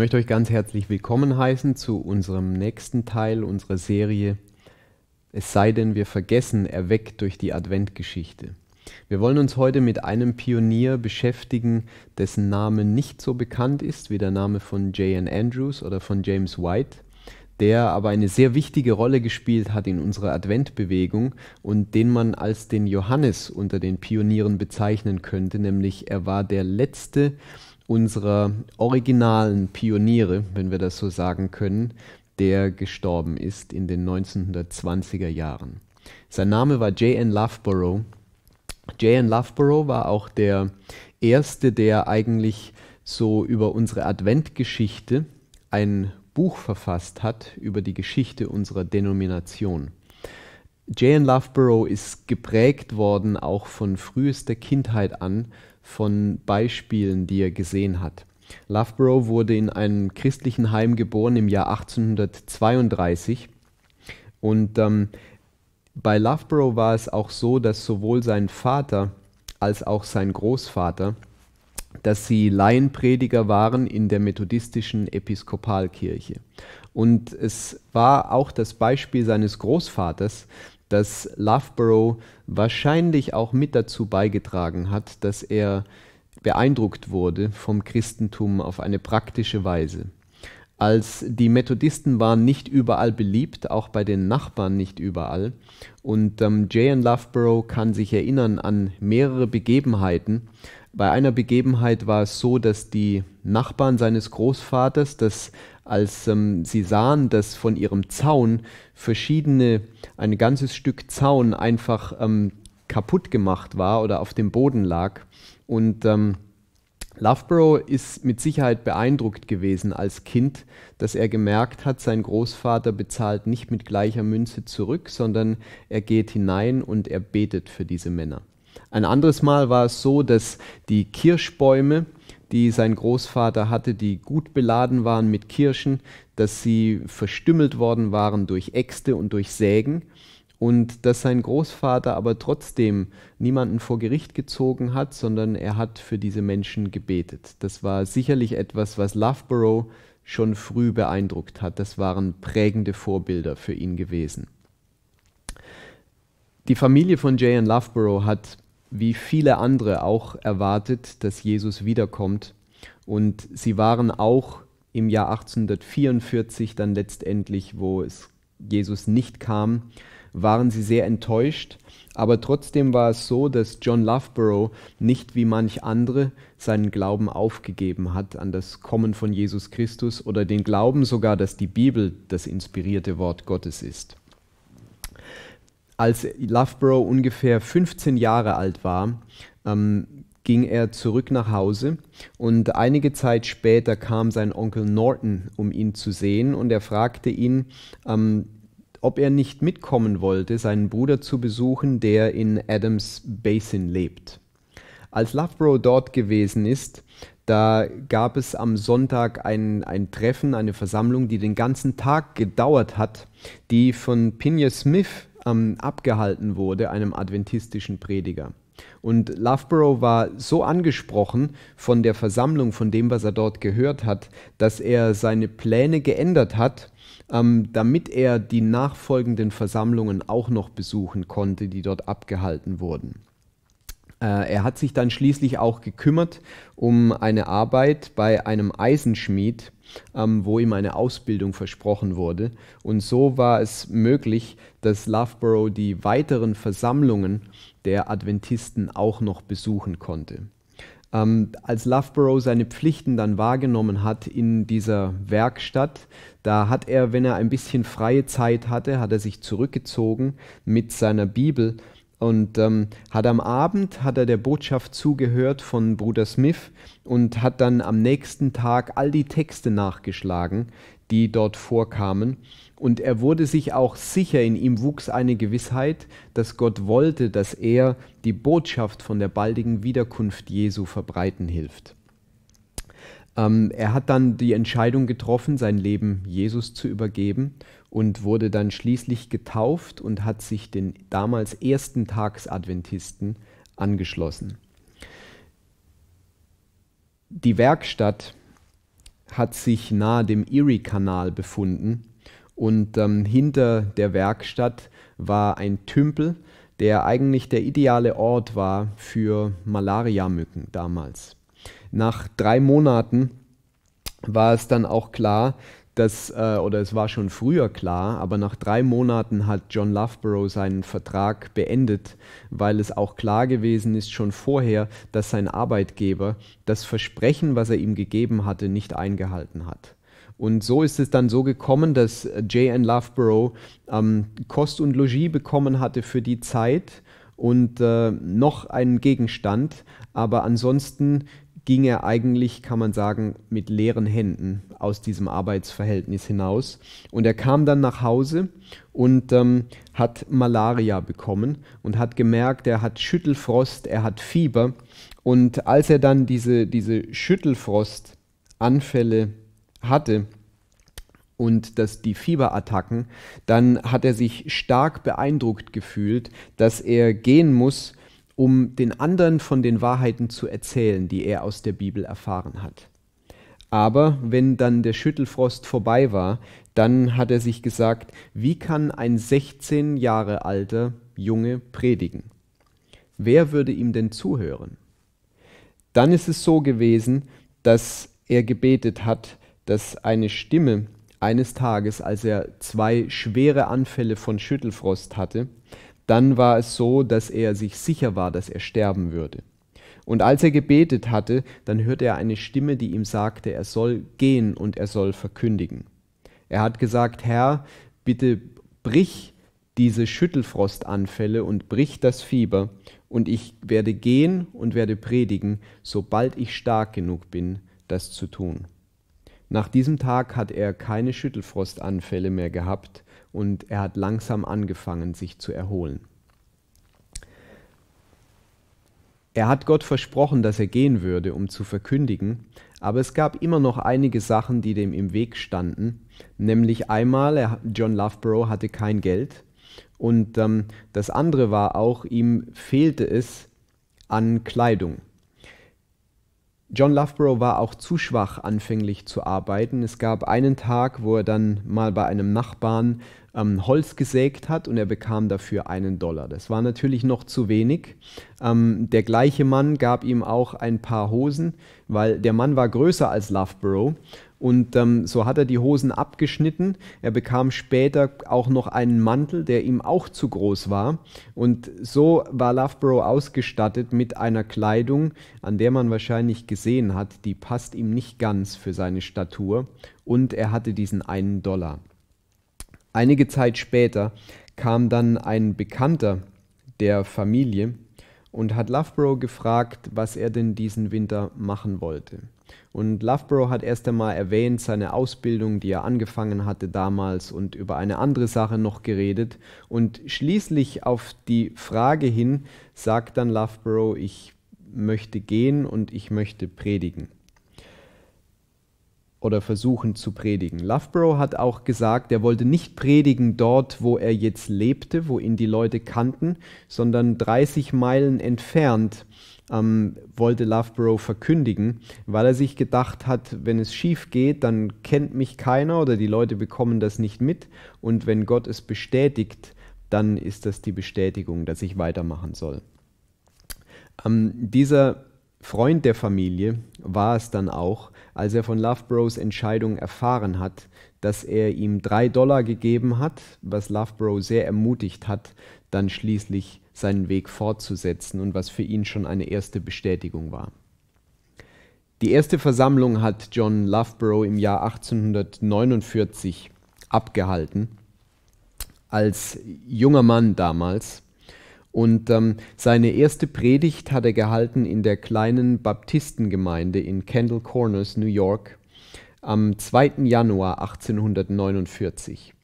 möchte euch ganz herzlich willkommen heißen zu unserem nächsten Teil unserer Serie Es sei denn, wir vergessen, erweckt durch die Adventgeschichte. Wir wollen uns heute mit einem Pionier beschäftigen, dessen Name nicht so bekannt ist wie der Name von J.N. Andrews oder von James White, der aber eine sehr wichtige Rolle gespielt hat in unserer Adventbewegung und den man als den Johannes unter den Pionieren bezeichnen könnte, nämlich er war der letzte, unserer originalen Pioniere, wenn wir das so sagen können, der gestorben ist in den 1920er Jahren. Sein Name war J.N. Loughborough. J.N. Loughborough war auch der erste, der eigentlich so über unsere Adventgeschichte ein Buch verfasst hat, über die Geschichte unserer Denomination. Jane Loveborough ist geprägt worden, auch von frühester Kindheit an, von Beispielen, die er gesehen hat. Loveborough wurde in einem christlichen Heim geboren im Jahr 1832 und ähm, bei Loveborough war es auch so, dass sowohl sein Vater als auch sein Großvater, dass sie Laienprediger waren in der methodistischen Episkopalkirche. Und es war auch das Beispiel seines Großvaters, dass Loughborough wahrscheinlich auch mit dazu beigetragen hat, dass er beeindruckt wurde vom Christentum auf eine praktische Weise. Als die Methodisten waren nicht überall beliebt, auch bei den Nachbarn nicht überall. Und ähm, J.N. Loughborough kann sich erinnern an mehrere Begebenheiten. Bei einer Begebenheit war es so, dass die Nachbarn seines Großvaters das als ähm, sie sahen, dass von ihrem Zaun verschiedene, ein ganzes Stück Zaun einfach ähm, kaputt gemacht war oder auf dem Boden lag. Und ähm, Loughborough ist mit Sicherheit beeindruckt gewesen als Kind, dass er gemerkt hat, sein Großvater bezahlt nicht mit gleicher Münze zurück, sondern er geht hinein und er betet für diese Männer. Ein anderes Mal war es so, dass die Kirschbäume die sein Großvater hatte, die gut beladen waren mit Kirschen, dass sie verstümmelt worden waren durch Äxte und durch Sägen und dass sein Großvater aber trotzdem niemanden vor Gericht gezogen hat, sondern er hat für diese Menschen gebetet. Das war sicherlich etwas, was Loughborough schon früh beeindruckt hat. Das waren prägende Vorbilder für ihn gewesen. Die Familie von J.N. Loughborough hat wie viele andere auch erwartet, dass Jesus wiederkommt. Und sie waren auch im Jahr 1844 dann letztendlich, wo es Jesus nicht kam, waren sie sehr enttäuscht. Aber trotzdem war es so, dass John Loughborough nicht wie manch andere seinen Glauben aufgegeben hat an das Kommen von Jesus Christus oder den Glauben sogar, dass die Bibel das inspirierte Wort Gottes ist als Loughborough ungefähr 15 Jahre alt war, ähm, ging er zurück nach Hause und einige Zeit später kam sein Onkel Norton, um ihn zu sehen und er fragte ihn, ähm, ob er nicht mitkommen wollte, seinen Bruder zu besuchen, der in Adams Basin lebt. Als Loughborough dort gewesen ist, da gab es am Sonntag ein, ein Treffen, eine Versammlung, die den ganzen Tag gedauert hat, die von Pinia Smith ähm, abgehalten wurde, einem adventistischen Prediger. Und Loughborough war so angesprochen von der Versammlung, von dem, was er dort gehört hat, dass er seine Pläne geändert hat, ähm, damit er die nachfolgenden Versammlungen auch noch besuchen konnte, die dort abgehalten wurden. Äh, er hat sich dann schließlich auch gekümmert um eine Arbeit bei einem Eisenschmied, ähm, wo ihm eine Ausbildung versprochen wurde. Und so war es möglich, dass Loughborough die weiteren Versammlungen der Adventisten auch noch besuchen konnte. Ähm, als Loughborough seine Pflichten dann wahrgenommen hat in dieser Werkstatt, da hat er, wenn er ein bisschen freie Zeit hatte, hat er sich zurückgezogen mit seiner Bibel und ähm, hat am Abend, hat er der Botschaft zugehört von Bruder Smith und hat dann am nächsten Tag all die Texte nachgeschlagen, die dort vorkamen. Und er wurde sich auch sicher, in ihm wuchs eine Gewissheit, dass Gott wollte, dass er die Botschaft von der baldigen Wiederkunft Jesu verbreiten hilft. Ähm, er hat dann die Entscheidung getroffen, sein Leben Jesus zu übergeben und wurde dann schließlich getauft und hat sich den damals ersten Tagsadventisten angeschlossen. Die Werkstatt hat sich nahe dem Erie-Kanal befunden und ähm, hinter der Werkstatt war ein Tümpel, der eigentlich der ideale Ort war für Malariamücken damals. Nach drei Monaten war es dann auch klar, dass, äh, oder es war schon früher klar, aber nach drei Monaten hat John Loughborough seinen Vertrag beendet, weil es auch klar gewesen ist schon vorher, dass sein Arbeitgeber das Versprechen, was er ihm gegeben hatte, nicht eingehalten hat. Und so ist es dann so gekommen, dass J.N. Loughborough ähm, Kost und Logis bekommen hatte für die Zeit und äh, noch einen Gegenstand, aber ansonsten ging er eigentlich, kann man sagen, mit leeren Händen aus diesem Arbeitsverhältnis hinaus. Und er kam dann nach Hause und ähm, hat Malaria bekommen und hat gemerkt, er hat Schüttelfrost, er hat Fieber. Und als er dann diese, diese Schüttelfrostanfälle hatte, und dass die Fieberattacken, dann hat er sich stark beeindruckt gefühlt, dass er gehen muss um den anderen von den Wahrheiten zu erzählen, die er aus der Bibel erfahren hat. Aber wenn dann der Schüttelfrost vorbei war, dann hat er sich gesagt, wie kann ein 16 Jahre alter Junge predigen? Wer würde ihm denn zuhören? Dann ist es so gewesen, dass er gebetet hat, dass eine Stimme eines Tages, als er zwei schwere Anfälle von Schüttelfrost hatte, dann war es so, dass er sich sicher war, dass er sterben würde. Und als er gebetet hatte, dann hörte er eine Stimme, die ihm sagte, er soll gehen und er soll verkündigen. Er hat gesagt, Herr, bitte brich diese Schüttelfrostanfälle und brich das Fieber, und ich werde gehen und werde predigen, sobald ich stark genug bin, das zu tun. Nach diesem Tag hat er keine Schüttelfrostanfälle mehr gehabt und er hat langsam angefangen, sich zu erholen. Er hat Gott versprochen, dass er gehen würde, um zu verkündigen, aber es gab immer noch einige Sachen, die dem im Weg standen, nämlich einmal, er, John Loveborough hatte kein Geld und ähm, das andere war auch, ihm fehlte es an Kleidung. John Loughborough war auch zu schwach anfänglich zu arbeiten. Es gab einen Tag, wo er dann mal bei einem Nachbarn ähm, Holz gesägt hat und er bekam dafür einen Dollar. Das war natürlich noch zu wenig. Ähm, der gleiche Mann gab ihm auch ein paar Hosen, weil der Mann war größer als Loughborough und ähm, so hat er die Hosen abgeschnitten. Er bekam später auch noch einen Mantel, der ihm auch zu groß war. Und so war Loughborough ausgestattet mit einer Kleidung, an der man wahrscheinlich gesehen hat, die passt ihm nicht ganz für seine Statur. Und er hatte diesen einen Dollar. Einige Zeit später kam dann ein Bekannter der Familie, und hat Loughborough gefragt, was er denn diesen Winter machen wollte. Und Loughborough hat erst einmal erwähnt seine Ausbildung, die er angefangen hatte damals und über eine andere Sache noch geredet. Und schließlich auf die Frage hin sagt dann Loughborough, ich möchte gehen und ich möchte predigen oder versuchen zu predigen. Loughborough hat auch gesagt, er wollte nicht predigen dort, wo er jetzt lebte, wo ihn die Leute kannten, sondern 30 Meilen entfernt ähm, wollte Loughborough verkündigen, weil er sich gedacht hat, wenn es schief geht, dann kennt mich keiner oder die Leute bekommen das nicht mit und wenn Gott es bestätigt, dann ist das die Bestätigung, dass ich weitermachen soll. Ähm, dieser Freund der Familie war es dann auch, als er von Lovebros Entscheidung erfahren hat, dass er ihm drei Dollar gegeben hat, was Lovebro sehr ermutigt hat, dann schließlich seinen Weg fortzusetzen und was für ihn schon eine erste Bestätigung war. Die erste Versammlung hat John Lovebro im Jahr 1849 abgehalten, als junger Mann damals, und ähm, seine erste Predigt hat er gehalten in der kleinen Baptistengemeinde in Kendall Corners, New York, am 2. Januar 1849.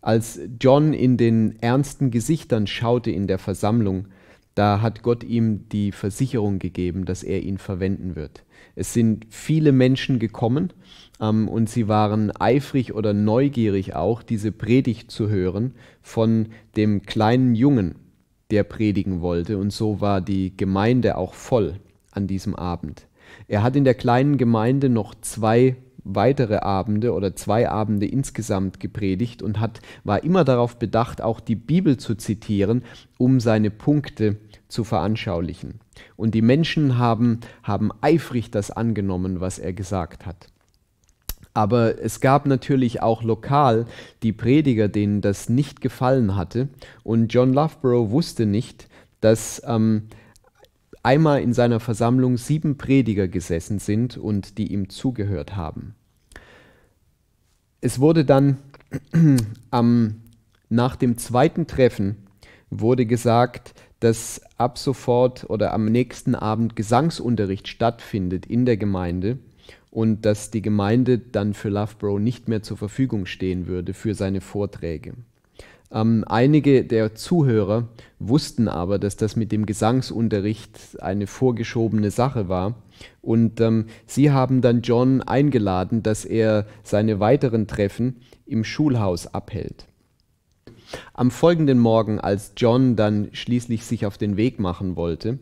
Als John in den ernsten Gesichtern schaute in der Versammlung, da hat Gott ihm die Versicherung gegeben, dass er ihn verwenden wird. Es sind viele Menschen gekommen ähm, und sie waren eifrig oder neugierig auch, diese Predigt zu hören von dem kleinen Jungen der predigen wollte, und so war die Gemeinde auch voll an diesem Abend. Er hat in der kleinen Gemeinde noch zwei weitere Abende oder zwei Abende insgesamt gepredigt und hat, war immer darauf bedacht, auch die Bibel zu zitieren, um seine Punkte zu veranschaulichen. Und die Menschen haben, haben eifrig das angenommen, was er gesagt hat. Aber es gab natürlich auch lokal die Prediger, denen das nicht gefallen hatte. Und John Loughborough wusste nicht, dass ähm, einmal in seiner Versammlung sieben Prediger gesessen sind und die ihm zugehört haben. Es wurde dann am, nach dem zweiten Treffen wurde gesagt, dass ab sofort oder am nächsten Abend Gesangsunterricht stattfindet in der Gemeinde und dass die Gemeinde dann für Lovebro nicht mehr zur Verfügung stehen würde für seine Vorträge. Ähm, einige der Zuhörer wussten aber, dass das mit dem Gesangsunterricht eine vorgeschobene Sache war. Und ähm, sie haben dann John eingeladen, dass er seine weiteren Treffen im Schulhaus abhält. Am folgenden Morgen, als John dann schließlich sich auf den Weg machen wollte,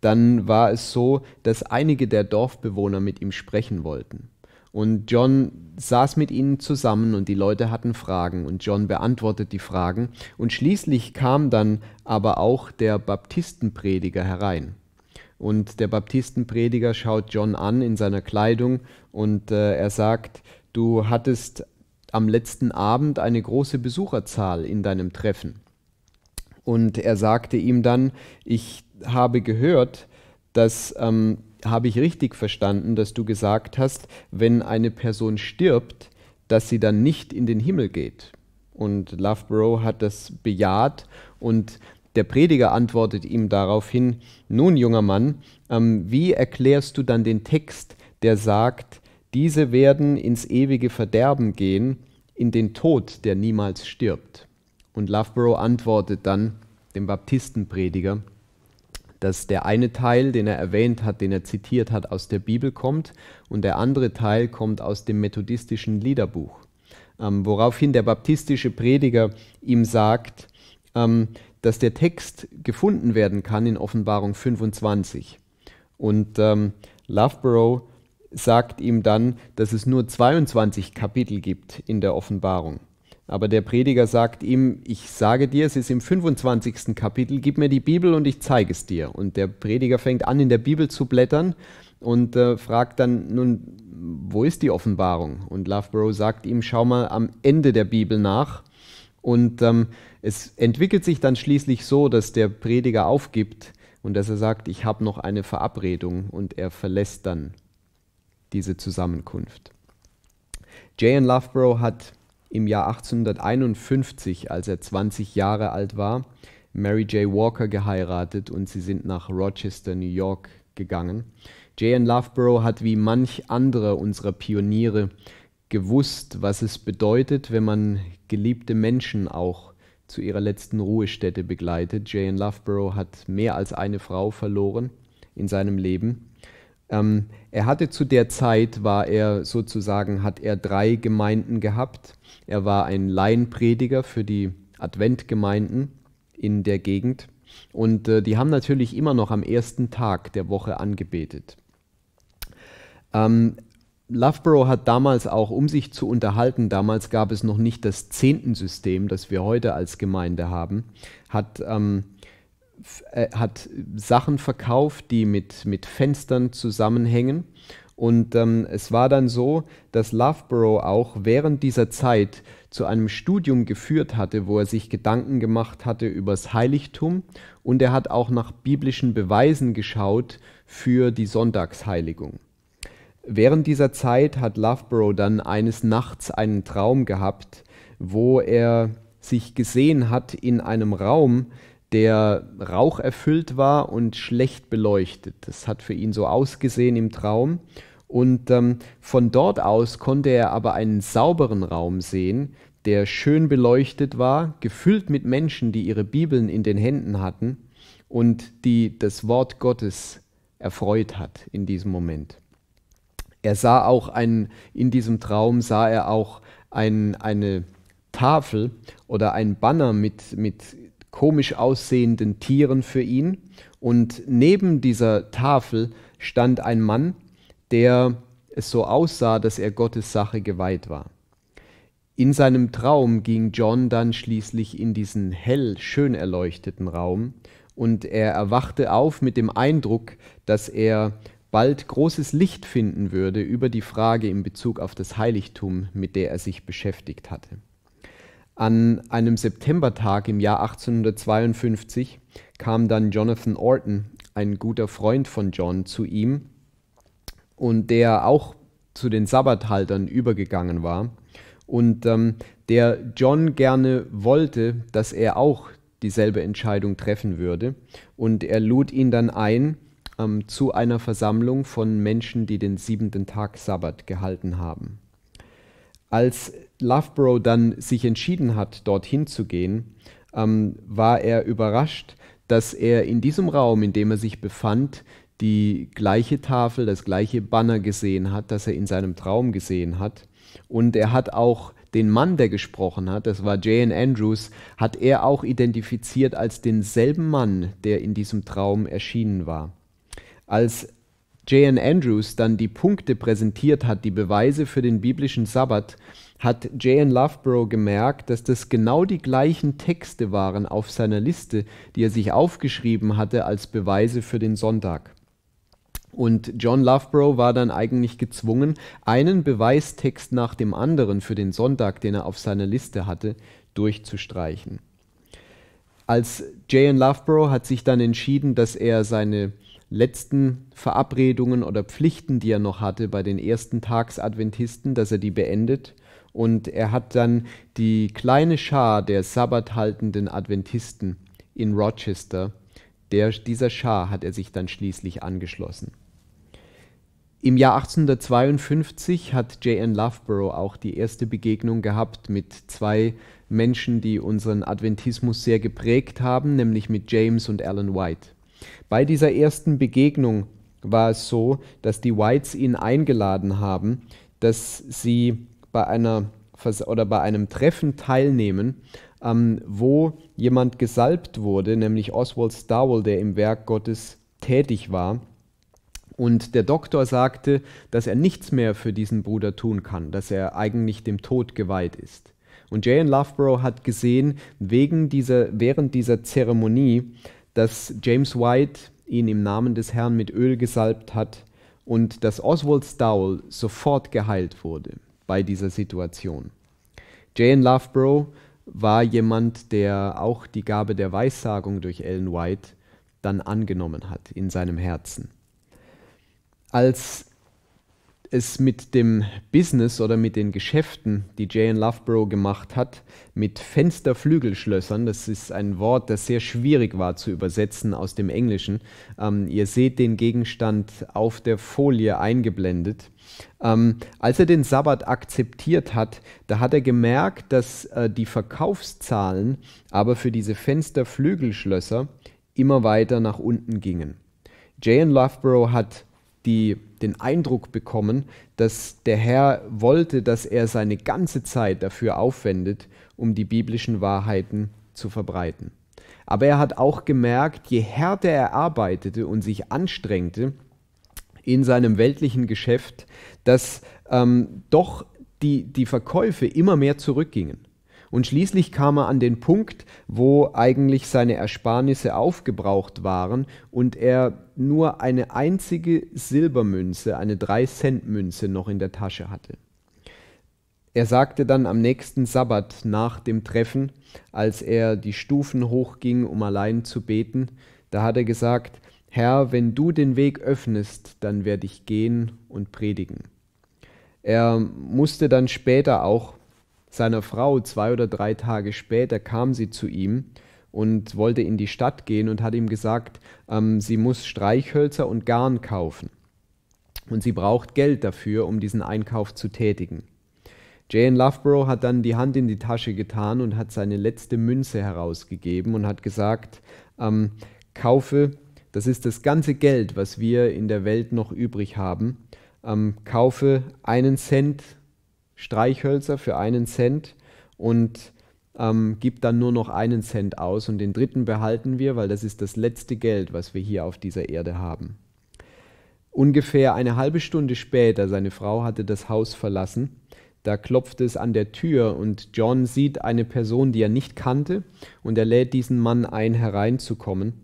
dann war es so, dass einige der Dorfbewohner mit ihm sprechen wollten. Und John saß mit ihnen zusammen und die Leute hatten Fragen und John beantwortet die Fragen und schließlich kam dann aber auch der Baptistenprediger herein. Und der Baptistenprediger schaut John an in seiner Kleidung und äh, er sagt, du hattest am letzten Abend eine große Besucherzahl in deinem Treffen. Und er sagte ihm dann, ich habe gehört, dass, ähm, habe ich richtig verstanden, dass du gesagt hast, wenn eine Person stirbt, dass sie dann nicht in den Himmel geht. Und Loughborough hat das bejaht und der Prediger antwortet ihm daraufhin, nun junger Mann, ähm, wie erklärst du dann den Text, der sagt, diese werden ins ewige Verderben gehen, in den Tod, der niemals stirbt? Und Loughborough antwortet dann dem Baptistenprediger, dass der eine Teil, den er erwähnt hat, den er zitiert hat, aus der Bibel kommt und der andere Teil kommt aus dem methodistischen Liederbuch. Ähm, woraufhin der baptistische Prediger ihm sagt, ähm, dass der Text gefunden werden kann in Offenbarung 25. Und ähm, Loughborough sagt ihm dann, dass es nur 22 Kapitel gibt in der Offenbarung. Aber der Prediger sagt ihm, ich sage dir, es ist im 25. Kapitel, gib mir die Bibel und ich zeige es dir. Und der Prediger fängt an, in der Bibel zu blättern und äh, fragt dann, nun, wo ist die Offenbarung? Und Loveborough sagt ihm, schau mal am Ende der Bibel nach. Und ähm, es entwickelt sich dann schließlich so, dass der Prediger aufgibt und dass er sagt, ich habe noch eine Verabredung und er verlässt dann diese Zusammenkunft. J.N. Loveborough hat im Jahr 1851, als er 20 Jahre alt war, Mary J. Walker geheiratet und sie sind nach Rochester, New York gegangen. J.N. Loveborough hat wie manch andere unserer Pioniere gewusst, was es bedeutet, wenn man geliebte Menschen auch zu ihrer letzten Ruhestätte begleitet. J.N. Loveborough hat mehr als eine Frau verloren in seinem Leben. Ähm, er hatte zu der Zeit, war er sozusagen, hat er drei Gemeinden gehabt. Er war ein Laienprediger für die Adventgemeinden in der Gegend. Und äh, die haben natürlich immer noch am ersten Tag der Woche angebetet. Ähm, Loughborough hat damals auch, um sich zu unterhalten, damals gab es noch nicht das Zehntensystem, das wir heute als Gemeinde haben, hat ähm, äh, hat Sachen verkauft, die mit, mit Fenstern zusammenhängen. Und ähm, es war dann so, dass Loveborough auch während dieser Zeit zu einem Studium geführt hatte, wo er sich Gedanken gemacht hatte über das Heiligtum und er hat auch nach biblischen Beweisen geschaut für die Sonntagsheiligung. Während dieser Zeit hat Loveborough dann eines Nachts einen Traum gehabt, wo er sich gesehen hat in einem Raum, der raucherfüllt war und schlecht beleuchtet. Das hat für ihn so ausgesehen im Traum. Und ähm, von dort aus konnte er aber einen sauberen Raum sehen, der schön beleuchtet war, gefüllt mit Menschen, die ihre Bibeln in den Händen hatten und die das Wort Gottes erfreut hat in diesem Moment. Er sah auch einen, in diesem Traum sah er auch ein, eine Tafel oder ein Banner mit, mit komisch aussehenden Tieren für ihn. Und neben dieser Tafel stand ein Mann, der es so aussah, dass er Gottes Sache geweiht war. In seinem Traum ging John dann schließlich in diesen hell schön erleuchteten Raum und er erwachte auf mit dem Eindruck, dass er bald großes Licht finden würde über die Frage in Bezug auf das Heiligtum, mit der er sich beschäftigt hatte. An einem Septembertag im Jahr 1852 kam dann Jonathan Orton, ein guter Freund von John, zu ihm und der auch zu den Sabbathaltern übergegangen war und ähm, der John gerne wollte, dass er auch dieselbe Entscheidung treffen würde. Und er lud ihn dann ein ähm, zu einer Versammlung von Menschen, die den siebenten Tag Sabbat gehalten haben als Lovebro dann sich entschieden hat, dorthin zu gehen, ähm, war er überrascht, dass er in diesem Raum, in dem er sich befand, die gleiche Tafel, das gleiche Banner gesehen hat, das er in seinem Traum gesehen hat. Und er hat auch den Mann, der gesprochen hat, das war Jane Andrews, hat er auch identifiziert als denselben Mann, der in diesem Traum erschienen war. Als J.N. Andrews dann die Punkte präsentiert hat, die Beweise für den biblischen Sabbat, hat J.N. Loveborough gemerkt, dass das genau die gleichen Texte waren auf seiner Liste, die er sich aufgeschrieben hatte als Beweise für den Sonntag. Und John Loveborough war dann eigentlich gezwungen, einen Beweistext nach dem anderen für den Sonntag, den er auf seiner Liste hatte, durchzustreichen. Als J.N. Loveborough hat sich dann entschieden, dass er seine letzten Verabredungen oder Pflichten, die er noch hatte bei den ersten Tagsadventisten, dass er die beendet. Und er hat dann die kleine Schar der sabbathaltenden Adventisten in Rochester, der, dieser Schar hat er sich dann schließlich angeschlossen. Im Jahr 1852 hat J.N. Loughborough auch die erste Begegnung gehabt mit zwei Menschen, die unseren Adventismus sehr geprägt haben, nämlich mit James und Alan White. Bei dieser ersten Begegnung war es so, dass die Whites ihn eingeladen haben, dass sie bei einer Vers oder bei einem Treffen teilnehmen, ähm, wo jemand gesalbt wurde, nämlich Oswald Starwell, der im Werk Gottes tätig war. Und der Doktor sagte, dass er nichts mehr für diesen Bruder tun kann, dass er eigentlich dem Tod geweiht ist. Und J.N. Loughborough hat gesehen, wegen dieser, während dieser Zeremonie, dass James White ihn im Namen des Herrn mit Öl gesalbt hat und dass Oswald Stowell sofort geheilt wurde bei dieser Situation. Jane Loveborough war jemand, der auch die Gabe der Weissagung durch Ellen White dann angenommen hat in seinem Herzen. Als es mit dem Business oder mit den Geschäften, die Jay Loveborough gemacht hat, mit Fensterflügelschlössern. Das ist ein Wort, das sehr schwierig war zu übersetzen aus dem Englischen. Ähm, ihr seht den Gegenstand auf der Folie eingeblendet. Ähm, als er den Sabbat akzeptiert hat, da hat er gemerkt, dass äh, die Verkaufszahlen aber für diese Fensterflügelschlösser immer weiter nach unten gingen. Jay Loveborough hat die den Eindruck bekommen, dass der Herr wollte, dass er seine ganze Zeit dafür aufwendet, um die biblischen Wahrheiten zu verbreiten. Aber er hat auch gemerkt, je härter er arbeitete und sich anstrengte in seinem weltlichen Geschäft, dass ähm, doch die, die Verkäufe immer mehr zurückgingen. Und schließlich kam er an den Punkt, wo eigentlich seine Ersparnisse aufgebraucht waren und er nur eine einzige Silbermünze, eine 3-Cent-Münze noch in der Tasche hatte. Er sagte dann am nächsten Sabbat nach dem Treffen, als er die Stufen hochging, um allein zu beten, da hat er gesagt, Herr, wenn du den Weg öffnest, dann werde ich gehen und predigen. Er musste dann später auch seiner Frau zwei oder drei Tage später kam sie zu ihm und wollte in die Stadt gehen und hat ihm gesagt, ähm, sie muss Streichhölzer und Garn kaufen. Und sie braucht Geld dafür, um diesen Einkauf zu tätigen. Jane Loveborough hat dann die Hand in die Tasche getan und hat seine letzte Münze herausgegeben und hat gesagt, ähm, kaufe, das ist das ganze Geld, was wir in der Welt noch übrig haben, ähm, kaufe einen Cent Streichhölzer für einen Cent und ähm, gibt dann nur noch einen Cent aus und den dritten behalten wir, weil das ist das letzte Geld, was wir hier auf dieser Erde haben. Ungefähr eine halbe Stunde später, seine Frau hatte das Haus verlassen, da klopft es an der Tür und John sieht eine Person, die er nicht kannte, und er lädt diesen Mann ein, hereinzukommen.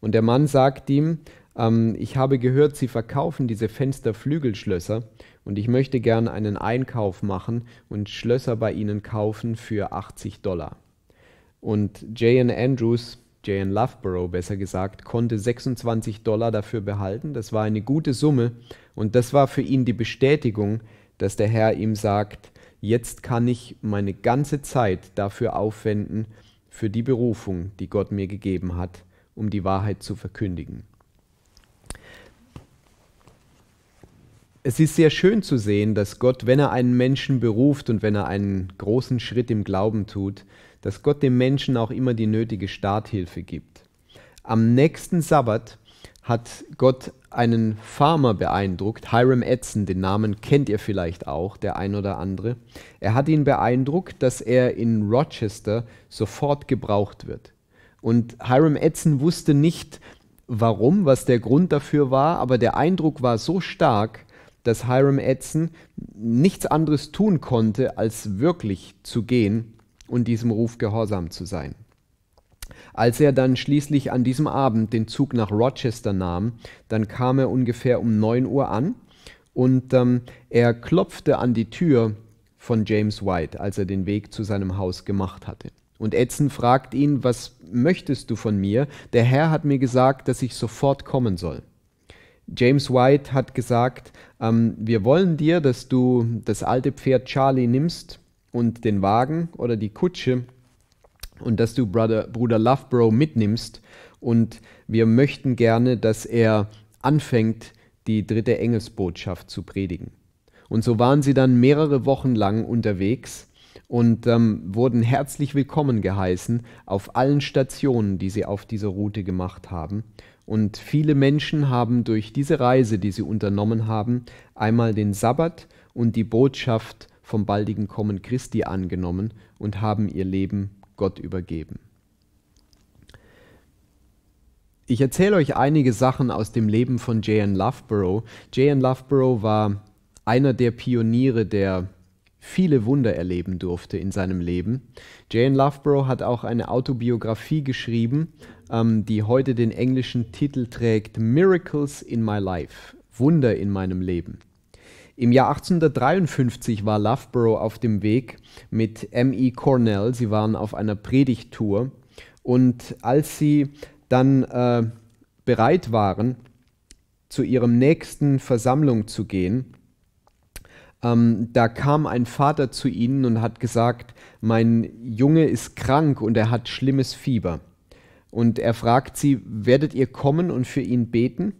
Und der Mann sagt ihm, ähm, ich habe gehört, Sie verkaufen diese Fensterflügelschlösser und ich möchte gern einen Einkauf machen und Schlösser bei Ihnen kaufen für 80 Dollar. Und J.N. Andrews, J.N. Loveborough besser gesagt, konnte 26 Dollar dafür behalten. Das war eine gute Summe und das war für ihn die Bestätigung, dass der Herr ihm sagt, jetzt kann ich meine ganze Zeit dafür aufwenden, für die Berufung, die Gott mir gegeben hat, um die Wahrheit zu verkündigen. es ist sehr schön zu sehen, dass Gott, wenn er einen Menschen beruft und wenn er einen großen Schritt im Glauben tut, dass Gott dem Menschen auch immer die nötige Starthilfe gibt. Am nächsten Sabbat hat Gott einen Farmer beeindruckt, Hiram Edson, den Namen kennt ihr vielleicht auch, der ein oder andere. Er hat ihn beeindruckt, dass er in Rochester sofort gebraucht wird. Und Hiram Edson wusste nicht, warum, was der Grund dafür war, aber der Eindruck war so stark, dass Hiram Edson nichts anderes tun konnte, als wirklich zu gehen und diesem Ruf gehorsam zu sein. Als er dann schließlich an diesem Abend den Zug nach Rochester nahm, dann kam er ungefähr um 9 Uhr an und ähm, er klopfte an die Tür von James White, als er den Weg zu seinem Haus gemacht hatte. Und Edson fragt ihn, was möchtest du von mir? Der Herr hat mir gesagt, dass ich sofort kommen soll. James White hat gesagt, ähm, wir wollen dir, dass du das alte Pferd Charlie nimmst und den Wagen oder die Kutsche und dass du Brother, Bruder Lovebro mitnimmst und wir möchten gerne, dass er anfängt, die dritte Engelsbotschaft zu predigen. Und so waren sie dann mehrere Wochen lang unterwegs und ähm, wurden herzlich willkommen geheißen auf allen Stationen, die sie auf dieser Route gemacht haben. Und viele Menschen haben durch diese Reise, die sie unternommen haben, einmal den Sabbat und die Botschaft vom baldigen Kommen Christi angenommen und haben ihr Leben Gott übergeben. Ich erzähle euch einige Sachen aus dem Leben von J.N. Loughborough. J.N. Loughborough war einer der Pioniere, der viele Wunder erleben durfte in seinem Leben. J.N. Loughborough hat auch eine Autobiografie geschrieben ähm, die heute den englischen Titel trägt Miracles in My Life, Wunder in meinem Leben. Im Jahr 1853 war Loughborough auf dem Weg mit M.E. Cornell. Sie waren auf einer Predigtour. Und als sie dann äh, bereit waren, zu ihrem nächsten Versammlung zu gehen, ähm, da kam ein Vater zu ihnen und hat gesagt, mein Junge ist krank und er hat schlimmes Fieber. Und er fragt sie, werdet ihr kommen und für ihn beten?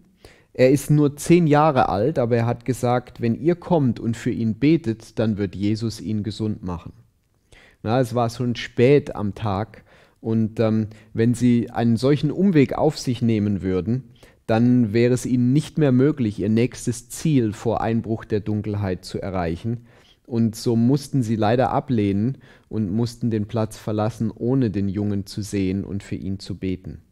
Er ist nur zehn Jahre alt, aber er hat gesagt, wenn ihr kommt und für ihn betet, dann wird Jesus ihn gesund machen. Na, es war schon spät am Tag und ähm, wenn sie einen solchen Umweg auf sich nehmen würden, dann wäre es ihnen nicht mehr möglich, ihr nächstes Ziel vor Einbruch der Dunkelheit zu erreichen. Und so mussten sie leider ablehnen und mussten den Platz verlassen, ohne den Jungen zu sehen und für ihn zu beten.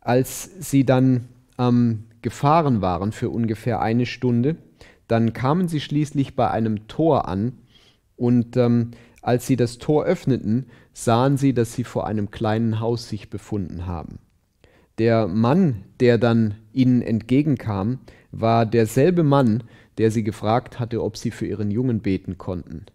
Als sie dann ähm, gefahren waren für ungefähr eine Stunde, dann kamen sie schließlich bei einem Tor an und ähm, als sie das Tor öffneten, sahen sie, dass sie vor einem kleinen Haus sich befunden haben. Der Mann, der dann ihnen entgegenkam, war derselbe Mann, der sie gefragt hatte, ob sie für ihren Jungen beten konnten.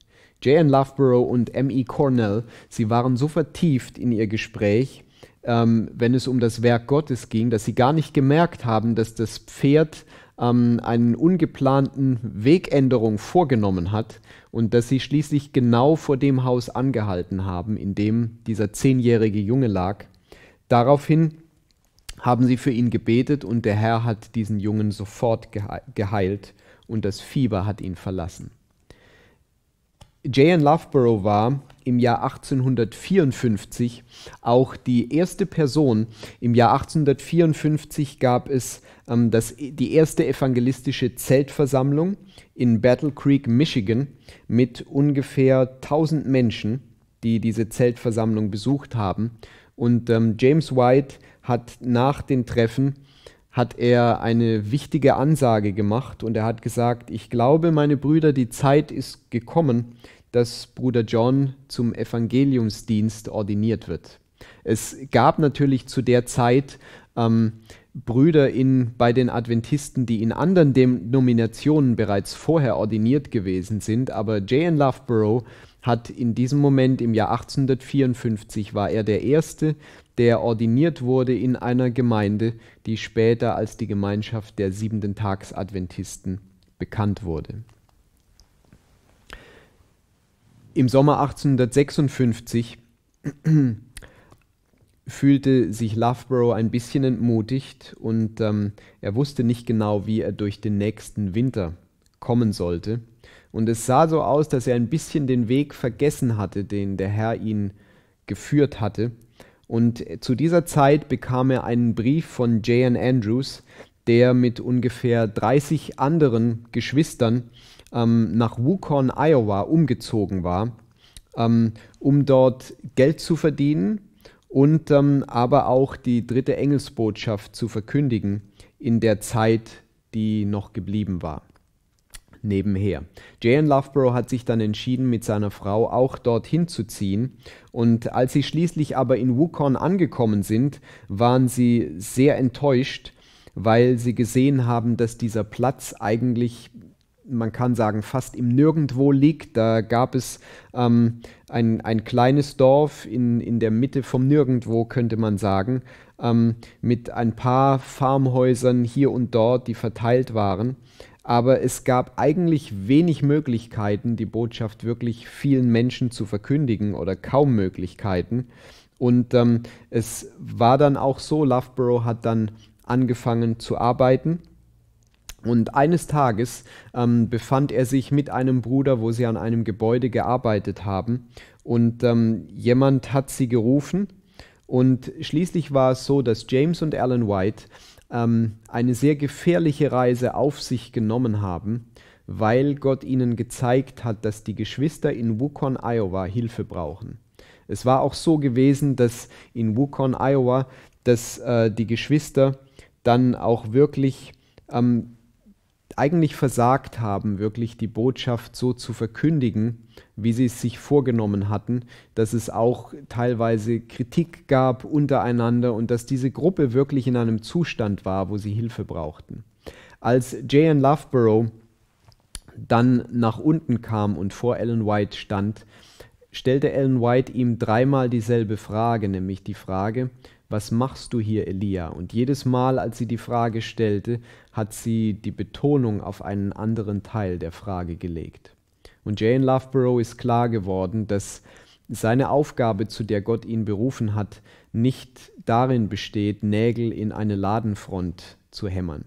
J.N. Loughborough und M.E. Cornell, sie waren so vertieft in ihr Gespräch, ähm, wenn es um das Werk Gottes ging, dass sie gar nicht gemerkt haben, dass das Pferd ähm, einen ungeplanten Wegänderung vorgenommen hat und dass sie schließlich genau vor dem Haus angehalten haben, in dem dieser zehnjährige Junge lag. Daraufhin haben sie für ihn gebetet und der Herr hat diesen Jungen sofort geheilt und das Fieber hat ihn verlassen. J.N. Loughborough war im Jahr 1854 auch die erste Person. Im Jahr 1854 gab es ähm, das, die erste evangelistische Zeltversammlung in Battle Creek, Michigan, mit ungefähr 1000 Menschen, die diese Zeltversammlung besucht haben. Und ähm, James White hat nach den Treffen hat er eine wichtige Ansage gemacht und er hat gesagt, ich glaube, meine Brüder, die Zeit ist gekommen, dass Bruder John zum Evangeliumsdienst ordiniert wird. Es gab natürlich zu der Zeit ähm, Brüder in, bei den Adventisten, die in anderen Denominationen bereits vorher ordiniert gewesen sind, aber J.N. Loveborough hat in diesem Moment im Jahr 1854 war er der Erste, der ordiniert wurde in einer Gemeinde, die später als die Gemeinschaft der siebenten Tags Adventisten bekannt wurde. Im Sommer 1856 fühlte sich Loughborough ein bisschen entmutigt und ähm, er wusste nicht genau, wie er durch den nächsten Winter kommen sollte. Und es sah so aus, dass er ein bisschen den Weg vergessen hatte, den der Herr ihn geführt hatte. Und zu dieser Zeit bekam er einen Brief von J.N. Andrews, der mit ungefähr 30 anderen Geschwistern ähm, nach Wukon, Iowa umgezogen war, ähm, um dort Geld zu verdienen und ähm, aber auch die dritte Engelsbotschaft zu verkündigen in der Zeit, die noch geblieben war nebenher. Jan Loveborough hat sich dann entschieden, mit seiner Frau auch dorthin zu ziehen. Und als sie schließlich aber in Wukong angekommen sind, waren sie sehr enttäuscht, weil sie gesehen haben, dass dieser Platz eigentlich man kann sagen, fast im Nirgendwo liegt. Da gab es ähm, ein, ein kleines Dorf in, in der Mitte vom Nirgendwo, könnte man sagen, ähm, mit ein paar Farmhäusern hier und dort, die verteilt waren aber es gab eigentlich wenig Möglichkeiten, die Botschaft wirklich vielen Menschen zu verkündigen oder kaum Möglichkeiten. Und ähm, es war dann auch so, Loughborough hat dann angefangen zu arbeiten. Und eines Tages ähm, befand er sich mit einem Bruder, wo sie an einem Gebäude gearbeitet haben. Und ähm, jemand hat sie gerufen. Und schließlich war es so, dass James und Alan White ähm, eine sehr gefährliche Reise auf sich genommen haben, weil Gott ihnen gezeigt hat, dass die Geschwister in Wukon, Iowa Hilfe brauchen. Es war auch so gewesen, dass in Wukon, Iowa, dass äh, die Geschwister dann auch wirklich ähm, eigentlich versagt haben, wirklich die Botschaft so zu verkündigen, wie sie es sich vorgenommen hatten, dass es auch teilweise Kritik gab untereinander und dass diese Gruppe wirklich in einem Zustand war, wo sie Hilfe brauchten. Als J.N. Loughborough dann nach unten kam und vor Ellen White stand, stellte Ellen White ihm dreimal dieselbe Frage, nämlich die Frage, was machst du hier, Elia? Und jedes Mal, als sie die Frage stellte, hat sie die Betonung auf einen anderen Teil der Frage gelegt. Und Jane Loveborough ist klar geworden, dass seine Aufgabe, zu der Gott ihn berufen hat, nicht darin besteht, Nägel in eine Ladenfront zu hämmern.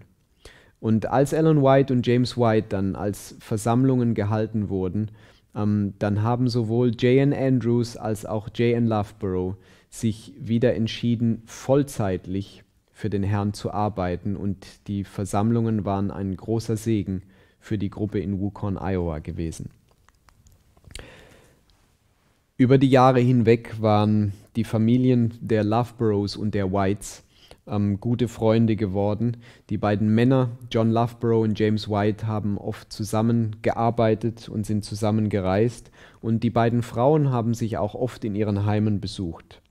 Und als Ellen White und James White dann als Versammlungen gehalten wurden, ähm, dann haben sowohl J.N. Andrews als auch J.N. Loveborough sich wieder entschieden, vollzeitlich für den Herrn zu arbeiten und die Versammlungen waren ein großer Segen für die Gruppe in Wukon, Iowa gewesen. Über die Jahre hinweg waren die Familien der Loveburrows und der Whites ähm, gute Freunde geworden. Die beiden Männer, John Loveborough und James White, haben oft zusammengearbeitet und sind zusammengereist. Und die beiden Frauen haben sich auch oft in ihren Heimen besucht.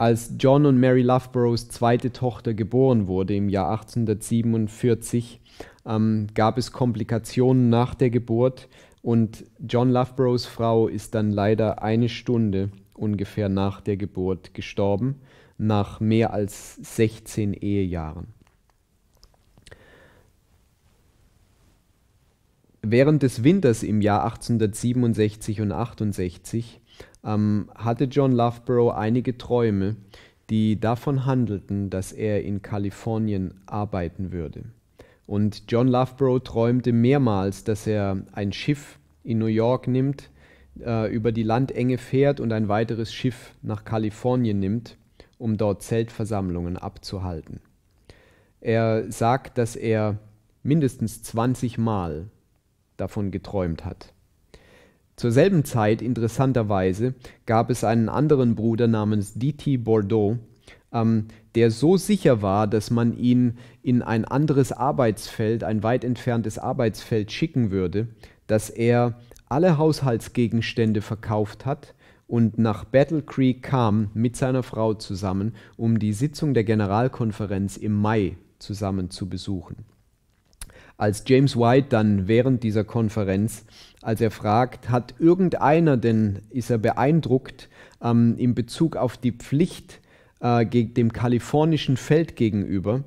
Als John und Mary Loughboroughs zweite Tochter geboren wurde im Jahr 1847, ähm, gab es Komplikationen nach der Geburt und John Loughboroughs Frau ist dann leider eine Stunde ungefähr nach der Geburt gestorben, nach mehr als 16 Ehejahren. Während des Winters im Jahr 1867 und 68 ähm, hatte John Loughborough einige Träume, die davon handelten, dass er in Kalifornien arbeiten würde. Und John Loughborough träumte mehrmals, dass er ein Schiff in New York nimmt, äh, über die Landenge fährt und ein weiteres Schiff nach Kalifornien nimmt, um dort Zeltversammlungen abzuhalten. Er sagt, dass er mindestens 20 Mal davon geträumt hat. Zur selben Zeit, interessanterweise, gab es einen anderen Bruder namens D.T. Bordeaux, ähm, der so sicher war, dass man ihn in ein anderes Arbeitsfeld, ein weit entferntes Arbeitsfeld schicken würde, dass er alle Haushaltsgegenstände verkauft hat und nach Battle Creek kam mit seiner Frau zusammen, um die Sitzung der Generalkonferenz im Mai zusammen zu besuchen. Als James White dann während dieser Konferenz als er fragt, hat irgendeiner denn, ist er beeindruckt ähm, in Bezug auf die Pflicht äh, dem kalifornischen Feld gegenüber?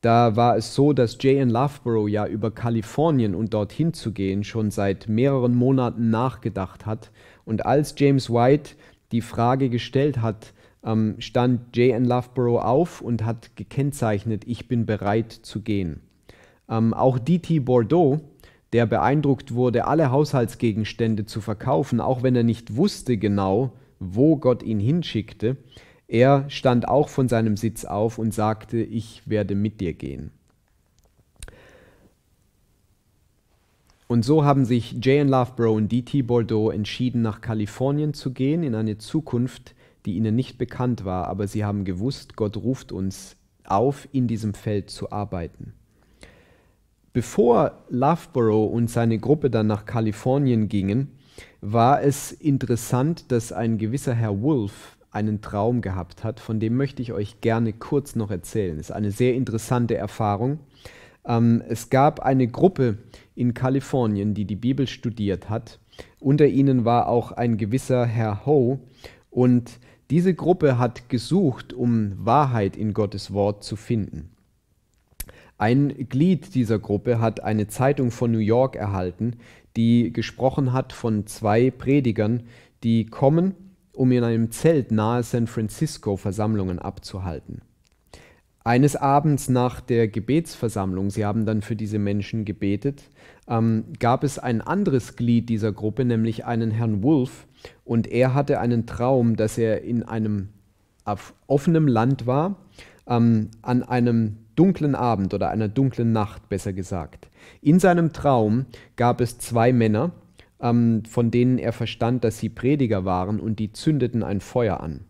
Da war es so, dass J.N. Loughborough ja über Kalifornien und dorthin zu gehen schon seit mehreren Monaten nachgedacht hat. Und als James White die Frage gestellt hat, ähm, stand J.N. Loughborough auf und hat gekennzeichnet, ich bin bereit zu gehen. Ähm, auch D.T. Bordeaux, der beeindruckt wurde, alle Haushaltsgegenstände zu verkaufen, auch wenn er nicht wusste genau, wo Gott ihn hinschickte, er stand auch von seinem Sitz auf und sagte, ich werde mit dir gehen. Und so haben sich Jay Love Bro und D.T. Bordeaux entschieden, nach Kalifornien zu gehen, in eine Zukunft, die ihnen nicht bekannt war, aber sie haben gewusst, Gott ruft uns auf, in diesem Feld zu arbeiten. Bevor Loughborough und seine Gruppe dann nach Kalifornien gingen, war es interessant, dass ein gewisser Herr Wolf einen Traum gehabt hat, von dem möchte ich euch gerne kurz noch erzählen. Es ist eine sehr interessante Erfahrung. Ähm, es gab eine Gruppe in Kalifornien, die die Bibel studiert hat. Unter ihnen war auch ein gewisser Herr Ho. Und diese Gruppe hat gesucht, um Wahrheit in Gottes Wort zu finden. Ein Glied dieser Gruppe hat eine Zeitung von New York erhalten, die gesprochen hat von zwei Predigern, die kommen, um in einem Zelt nahe San Francisco Versammlungen abzuhalten. Eines Abends nach der Gebetsversammlung, sie haben dann für diese Menschen gebetet, ähm, gab es ein anderes Glied dieser Gruppe, nämlich einen Herrn Wolf, und er hatte einen Traum, dass er in einem auf offenem Land war, ähm, an einem dunklen Abend oder einer dunklen Nacht, besser gesagt. In seinem Traum gab es zwei Männer, ähm, von denen er verstand, dass sie Prediger waren, und die zündeten ein Feuer an.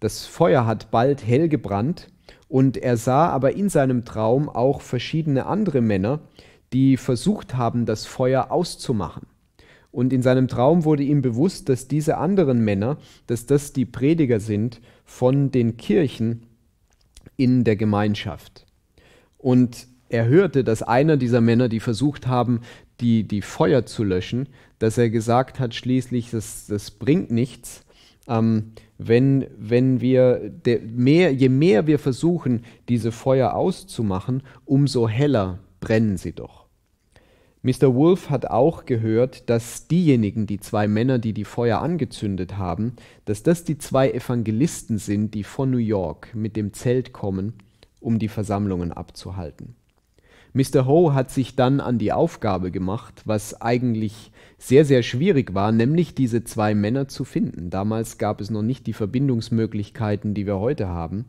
Das Feuer hat bald hell gebrannt, und er sah aber in seinem Traum auch verschiedene andere Männer, die versucht haben, das Feuer auszumachen. Und in seinem Traum wurde ihm bewusst, dass diese anderen Männer, dass das die Prediger sind von den Kirchen in der Gemeinschaft. Und er hörte, dass einer dieser Männer, die versucht haben, die, die Feuer zu löschen, dass er gesagt hat, schließlich, das, das bringt nichts. Ähm, wenn, wenn wir de, mehr, je mehr wir versuchen, diese Feuer auszumachen, umso heller brennen sie doch. Mr. Wolf hat auch gehört, dass diejenigen, die zwei Männer, die die Feuer angezündet haben, dass das die zwei Evangelisten sind, die von New York mit dem Zelt kommen um die Versammlungen abzuhalten. Mr. Ho hat sich dann an die Aufgabe gemacht, was eigentlich sehr, sehr schwierig war, nämlich diese zwei Männer zu finden. Damals gab es noch nicht die Verbindungsmöglichkeiten, die wir heute haben.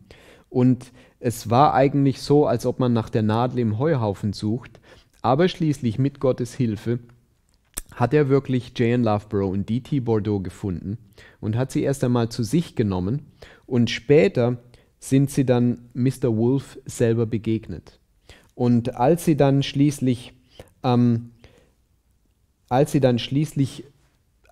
Und es war eigentlich so, als ob man nach der Nadel im Heuhaufen sucht. Aber schließlich mit Gottes Hilfe hat er wirklich Jane Loveborough und D.T. Bordeaux gefunden und hat sie erst einmal zu sich genommen und später sind sie dann Mr. Wolf selber begegnet. Und als sie dann schließlich, ähm, als sie dann schließlich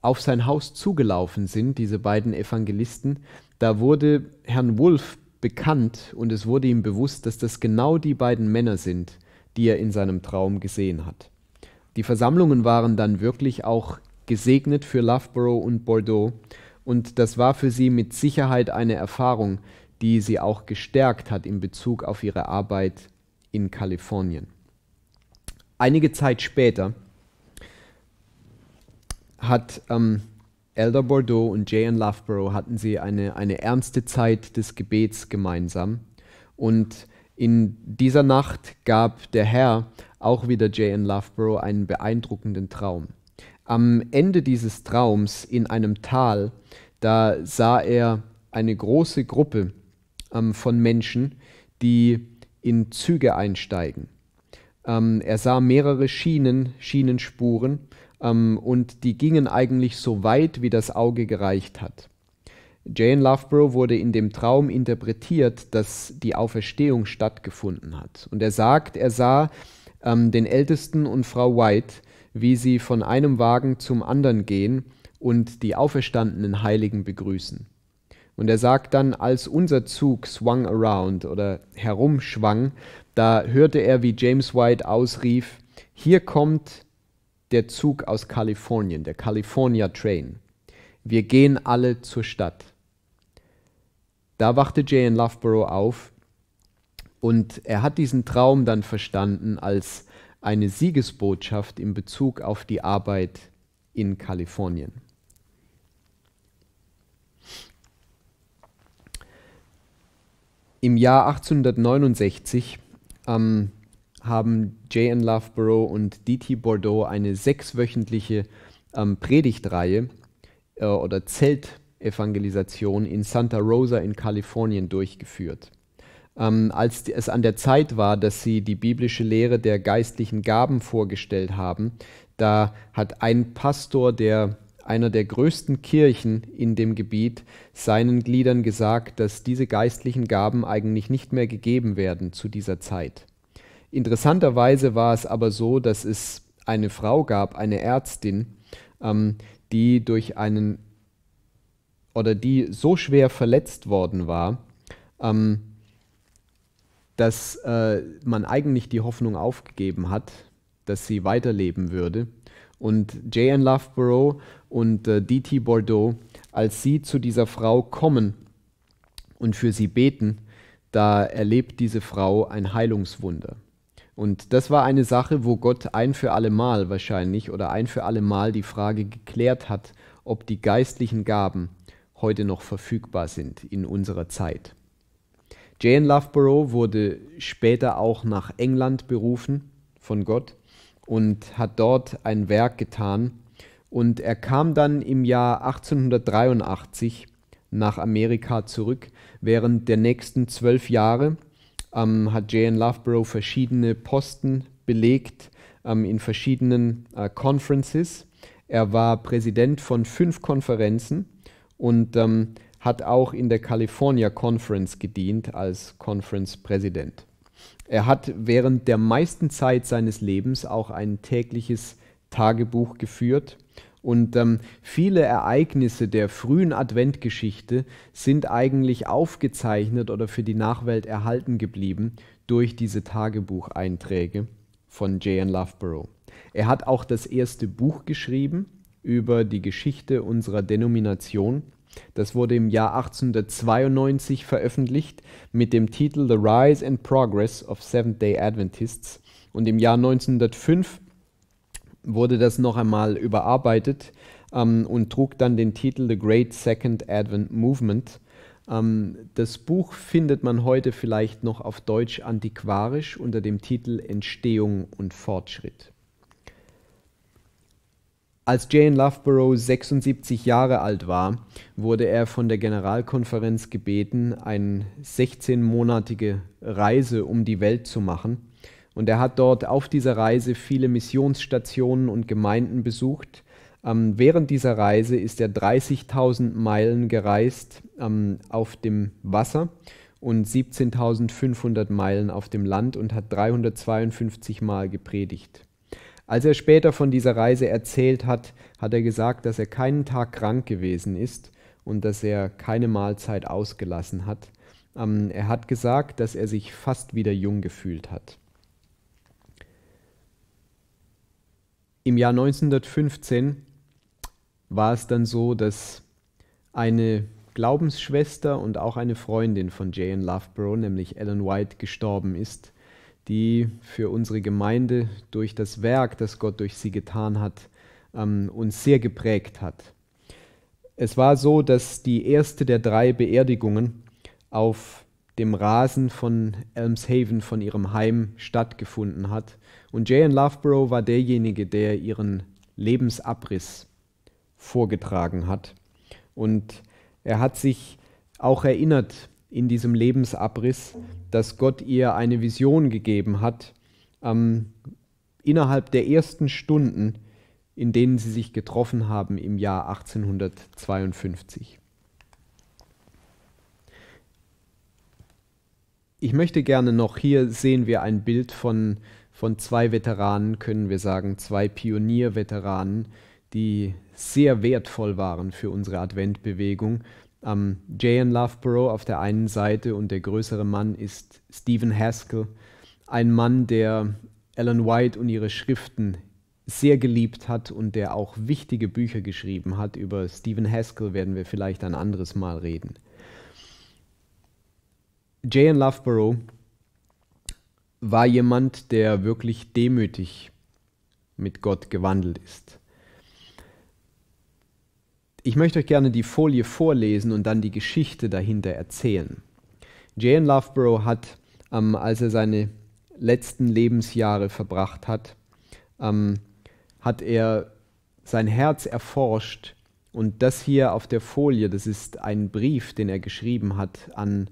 auf sein Haus zugelaufen sind, diese beiden Evangelisten, da wurde Herrn Wolf bekannt und es wurde ihm bewusst, dass das genau die beiden Männer sind, die er in seinem Traum gesehen hat. Die Versammlungen waren dann wirklich auch gesegnet für Loughborough und Bordeaux und das war für sie mit Sicherheit eine Erfahrung, die sie auch gestärkt hat in Bezug auf ihre Arbeit in Kalifornien. Einige Zeit später hat ähm, Elder Bordeaux und J.N. Loughborough hatten sie eine, eine ernste Zeit des Gebets gemeinsam. Und in dieser Nacht gab der Herr auch wieder J.N. Loughborough einen beeindruckenden Traum. Am Ende dieses Traums in einem Tal, da sah er eine große Gruppe ähm, von Menschen, die in Züge einsteigen. Ähm, er sah mehrere Schienen, Schienenspuren ähm, und die gingen eigentlich so weit, wie das Auge gereicht hat. Jane Loveborough wurde in dem Traum interpretiert, dass die Auferstehung stattgefunden hat. Und er sagt, er sah ähm, den Ältesten und Frau White, wie sie von einem Wagen zum anderen gehen und die auferstandenen Heiligen begrüßen. Und er sagt dann, als unser Zug swung around oder herumschwang, da hörte er, wie James White ausrief, hier kommt der Zug aus Kalifornien, der California Train. Wir gehen alle zur Stadt. Da wachte Jay in Loughborough auf und er hat diesen Traum dann verstanden als eine Siegesbotschaft in Bezug auf die Arbeit in Kalifornien. Im Jahr 1869 ähm, haben J.N. Loughborough und D.T. Bordeaux eine sechswöchentliche ähm, Predigtreihe äh, oder Zeltevangelisation in Santa Rosa in Kalifornien durchgeführt. Ähm, als es an der Zeit war, dass sie die biblische Lehre der geistlichen Gaben vorgestellt haben, da hat ein Pastor, der einer der größten Kirchen in dem Gebiet, seinen Gliedern gesagt, dass diese geistlichen Gaben eigentlich nicht mehr gegeben werden zu dieser Zeit. Interessanterweise war es aber so, dass es eine Frau gab, eine Ärztin, ähm, die durch einen oder die so schwer verletzt worden war, ähm, dass äh, man eigentlich die Hoffnung aufgegeben hat, dass sie weiterleben würde und J.N. Loughborough und äh, D.T. Bordeaux, als sie zu dieser Frau kommen und für sie beten, da erlebt diese Frau ein Heilungswunder. Und das war eine Sache, wo Gott ein für alle Mal wahrscheinlich oder ein für alle Mal die Frage geklärt hat, ob die geistlichen Gaben heute noch verfügbar sind in unserer Zeit. Jane Loughborough wurde später auch nach England berufen von Gott und hat dort ein Werk getan. Und er kam dann im Jahr 1883 nach Amerika zurück. Während der nächsten zwölf Jahre ähm, hat J.N. Loughborough verschiedene Posten belegt ähm, in verschiedenen äh, Conferences. Er war Präsident von fünf Konferenzen und ähm, hat auch in der California Conference gedient als Conference-Präsident. Er hat während der meisten Zeit seines Lebens auch ein tägliches Tagebuch geführt. Und ähm, viele Ereignisse der frühen Adventgeschichte sind eigentlich aufgezeichnet oder für die Nachwelt erhalten geblieben durch diese Tagebucheinträge von J.N. Loughborough. Er hat auch das erste Buch geschrieben über die Geschichte unserer Denomination das wurde im Jahr 1892 veröffentlicht mit dem Titel The Rise and Progress of Seventh-day Adventists und im Jahr 1905 wurde das noch einmal überarbeitet ähm, und trug dann den Titel The Great Second Advent Movement. Ähm, das Buch findet man heute vielleicht noch auf Deutsch antiquarisch unter dem Titel Entstehung und Fortschritt. Als Jane Loughborough 76 Jahre alt war, wurde er von der Generalkonferenz gebeten, eine 16-monatige Reise um die Welt zu machen. Und er hat dort auf dieser Reise viele Missionsstationen und Gemeinden besucht. Ähm, während dieser Reise ist er 30.000 Meilen gereist ähm, auf dem Wasser und 17.500 Meilen auf dem Land und hat 352 Mal gepredigt. Als er später von dieser Reise erzählt hat, hat er gesagt, dass er keinen Tag krank gewesen ist und dass er keine Mahlzeit ausgelassen hat. Ähm, er hat gesagt, dass er sich fast wieder jung gefühlt hat. Im Jahr 1915 war es dann so, dass eine Glaubensschwester und auch eine Freundin von Jane Loveborough, nämlich Ellen White, gestorben ist die für unsere Gemeinde durch das Werk, das Gott durch sie getan hat, ähm, uns sehr geprägt hat. Es war so, dass die erste der drei Beerdigungen auf dem Rasen von Elmshaven, von ihrem Heim, stattgefunden hat. Und Jay and Loveborough war derjenige, der ihren Lebensabriss vorgetragen hat. Und er hat sich auch erinnert in diesem Lebensabriss, dass Gott ihr eine Vision gegeben hat, ähm, innerhalb der ersten Stunden, in denen sie sich getroffen haben im Jahr 1852. Ich möchte gerne noch, hier sehen wir ein Bild von, von zwei Veteranen, können wir sagen, zwei Pionierveteranen, die sehr wertvoll waren für unsere Adventbewegung ähm, J.N. Loveborough auf der einen Seite und der größere Mann ist Stephen Haskell, ein Mann, der Ellen White und ihre Schriften sehr geliebt hat und der auch wichtige Bücher geschrieben hat. Über Stephen Haskell werden wir vielleicht ein anderes Mal reden. J.N. Loveborough war jemand, der wirklich demütig mit Gott gewandelt ist. Ich möchte euch gerne die Folie vorlesen und dann die Geschichte dahinter erzählen. Jane Loveborough hat, ähm, als er seine letzten Lebensjahre verbracht hat, ähm, hat er sein Herz erforscht und das hier auf der Folie, das ist ein Brief, den er geschrieben hat an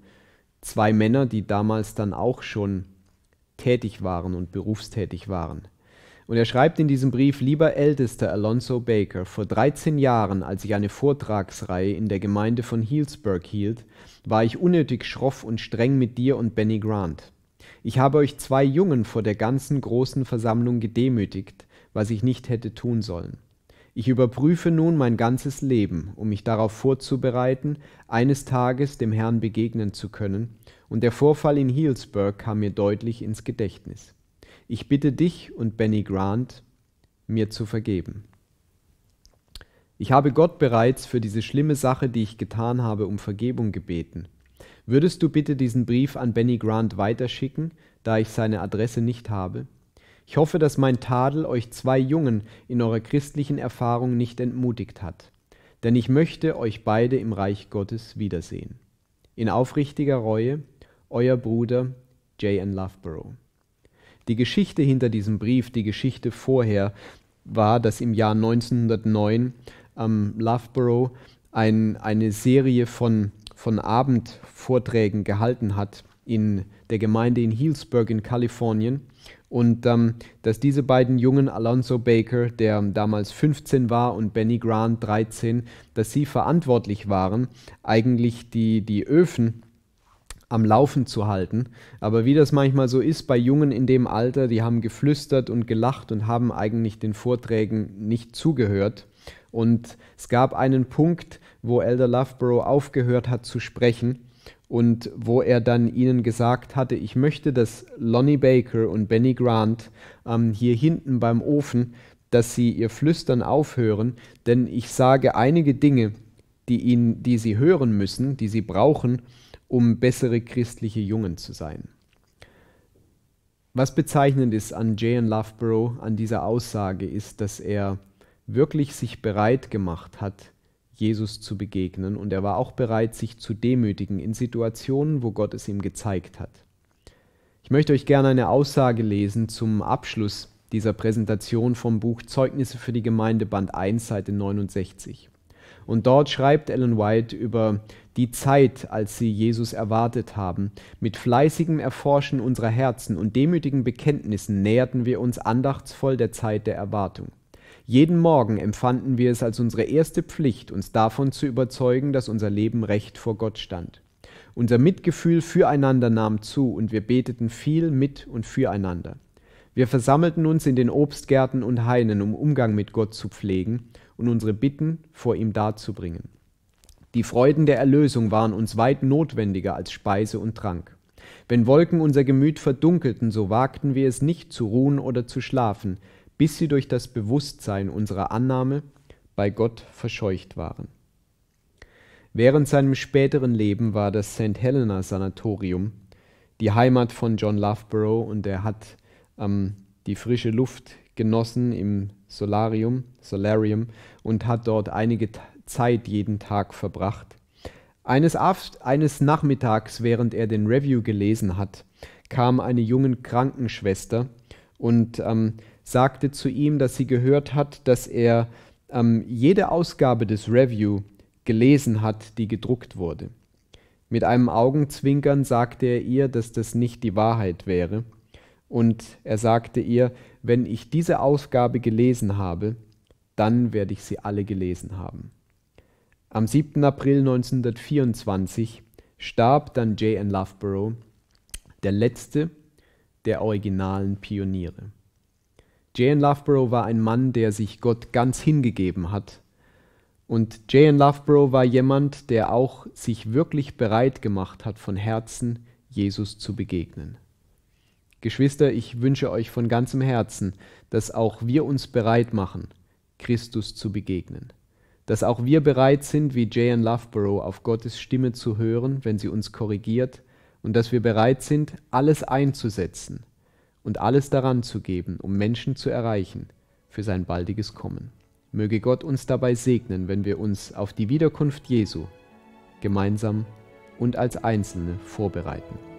zwei Männer, die damals dann auch schon tätig waren und berufstätig waren. Und er schreibt in diesem Brief, lieber Ältester Alonso Baker, vor 13 Jahren, als ich eine Vortragsreihe in der Gemeinde von Healdsburg hielt, war ich unnötig schroff und streng mit dir und Benny Grant. Ich habe euch zwei Jungen vor der ganzen großen Versammlung gedemütigt, was ich nicht hätte tun sollen. Ich überprüfe nun mein ganzes Leben, um mich darauf vorzubereiten, eines Tages dem Herrn begegnen zu können, und der Vorfall in Healdsburg kam mir deutlich ins Gedächtnis. Ich bitte dich und Benny Grant, mir zu vergeben. Ich habe Gott bereits für diese schlimme Sache, die ich getan habe, um Vergebung gebeten. Würdest du bitte diesen Brief an Benny Grant weiterschicken, da ich seine Adresse nicht habe? Ich hoffe, dass mein Tadel euch zwei Jungen in eurer christlichen Erfahrung nicht entmutigt hat, denn ich möchte euch beide im Reich Gottes wiedersehen. In aufrichtiger Reue, euer Bruder J. N. Loveborough. Die Geschichte hinter diesem Brief, die Geschichte vorher, war, dass im Jahr 1909 am Loughborough ein, eine Serie von, von Abendvorträgen gehalten hat in der Gemeinde in Healdsburg in Kalifornien. Und ähm, dass diese beiden jungen Alonso Baker, der damals 15 war, und Benny Grant 13, dass sie verantwortlich waren, eigentlich die, die Öfen am Laufen zu halten. Aber wie das manchmal so ist bei Jungen in dem Alter, die haben geflüstert und gelacht und haben eigentlich den Vorträgen nicht zugehört. Und es gab einen Punkt, wo Elder Loveborough aufgehört hat zu sprechen und wo er dann ihnen gesagt hatte, ich möchte, dass Lonnie Baker und Benny Grant ähm, hier hinten beim Ofen, dass sie ihr Flüstern aufhören, denn ich sage einige Dinge, die, ihnen, die sie hören müssen, die sie brauchen, um bessere christliche Jungen zu sein. Was bezeichnend ist an J.N. Loughborough, an dieser Aussage, ist, dass er wirklich sich bereit gemacht hat, Jesus zu begegnen und er war auch bereit, sich zu demütigen in Situationen, wo Gott es ihm gezeigt hat. Ich möchte euch gerne eine Aussage lesen zum Abschluss dieser Präsentation vom Buch Zeugnisse für die Gemeinde Band 1, Seite 69. Und dort schreibt Ellen White über die Zeit, als sie Jesus erwartet haben. Mit fleißigem Erforschen unserer Herzen und demütigen Bekenntnissen näherten wir uns andachtsvoll der Zeit der Erwartung. Jeden Morgen empfanden wir es als unsere erste Pflicht, uns davon zu überzeugen, dass unser Leben recht vor Gott stand. Unser Mitgefühl füreinander nahm zu und wir beteten viel mit und füreinander. Wir versammelten uns in den Obstgärten und Hainen, um Umgang mit Gott zu pflegen und unsere Bitten vor ihm darzubringen. Die Freuden der Erlösung waren uns weit notwendiger als Speise und Trank. Wenn Wolken unser Gemüt verdunkelten, so wagten wir es nicht zu ruhen oder zu schlafen, bis sie durch das Bewusstsein unserer Annahme bei Gott verscheucht waren. Während seinem späteren Leben war das St. Helena Sanatorium die Heimat von John Loughborough und er hat ähm, die frische Luft genossen im Solarium, Solarium und hat dort einige Tage Zeit jeden Tag verbracht. Eines, eines Nachmittags, während er den Review gelesen hat, kam eine junge Krankenschwester und ähm, sagte zu ihm, dass sie gehört hat, dass er ähm, jede Ausgabe des Review gelesen hat, die gedruckt wurde. Mit einem Augenzwinkern sagte er ihr, dass das nicht die Wahrheit wäre, und er sagte ihr, wenn ich diese Ausgabe gelesen habe, dann werde ich sie alle gelesen haben. Am 7. April 1924 starb dann J.N. N. Loveborough, der letzte der originalen Pioniere. J.N. N. Loveborough war ein Mann, der sich Gott ganz hingegeben hat. Und J.N. N. Loveborough war jemand, der auch sich wirklich bereit gemacht hat, von Herzen Jesus zu begegnen. Geschwister, ich wünsche euch von ganzem Herzen, dass auch wir uns bereit machen, Christus zu begegnen dass auch wir bereit sind, wie J.N. Loughborough, auf Gottes Stimme zu hören, wenn sie uns korrigiert, und dass wir bereit sind, alles einzusetzen und alles daran zu geben, um Menschen zu erreichen für sein baldiges Kommen. Möge Gott uns dabei segnen, wenn wir uns auf die Wiederkunft Jesu gemeinsam und als Einzelne vorbereiten.